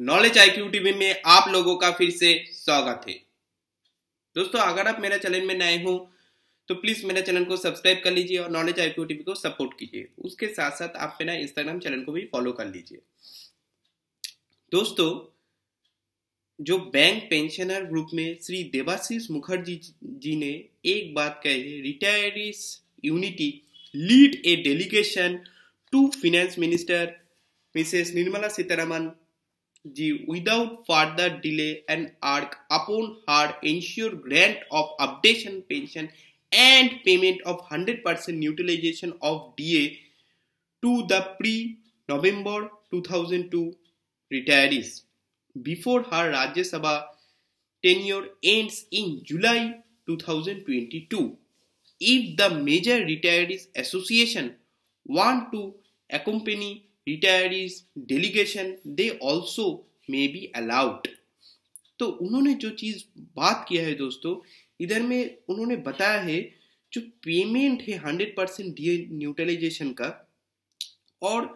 Knowledge I Q TV में आप लोगों का फिर से स्वागत है दोस्तों अगर आप मेरा चैनल में नए हो तो प्लीज मेरे चैनल को सब्सक्राइब कर लीजिए और नॉलेज आई क्यू टीवी को सपोर्ट कीजिए उसके साथ साथ आप मेरा इंस्टाग्राम चैनल को भी फॉलो कर लीजिए दोस्तों जो बैंक पेंशनर ग्रुप में श्री देवाशीष मुखर्जी जी ने एक बात कही retire unity lead a delegation to finance minister Mrs Nirmala Sitharaman the without further delay and arc upon her ensure grant of updation pension and payment of 100% utilization of DA to the pre-November 2002 retirees before her Rajya Sabha tenure ends in July 2022. If the major retirees association want to accompany retirees delegation they also may be allowed तो उन्होंने जो चीज बात किया है दोस्तों इधर में उन्होंने बताया है जो पेमेंट है हंड्रेड परसेंट डी न्यूटलाइजेशन का और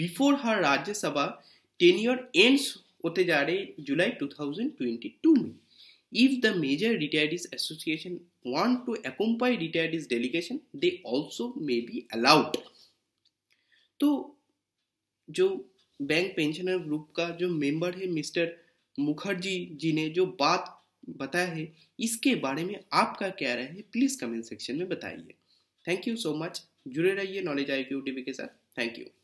before her Rajya Sabha ten year ends होते जा रहे जुलाई टू थाउजेंड ट्वेंटी टू में if the major retirees association want to accompany retirees delegation they also may be allowed तो जो बैंक पेंशनर ग्रुप का जो मेंबर है मिस्टर मुखर्जी जी ने जो बात बताया है इसके बारे में आपका क्या राय है प्लीज़ कमेंट सेक्शन में बताइए थैंक यू सो मच जुड़े रहिए नॉलेज आई के साथ थैंक यू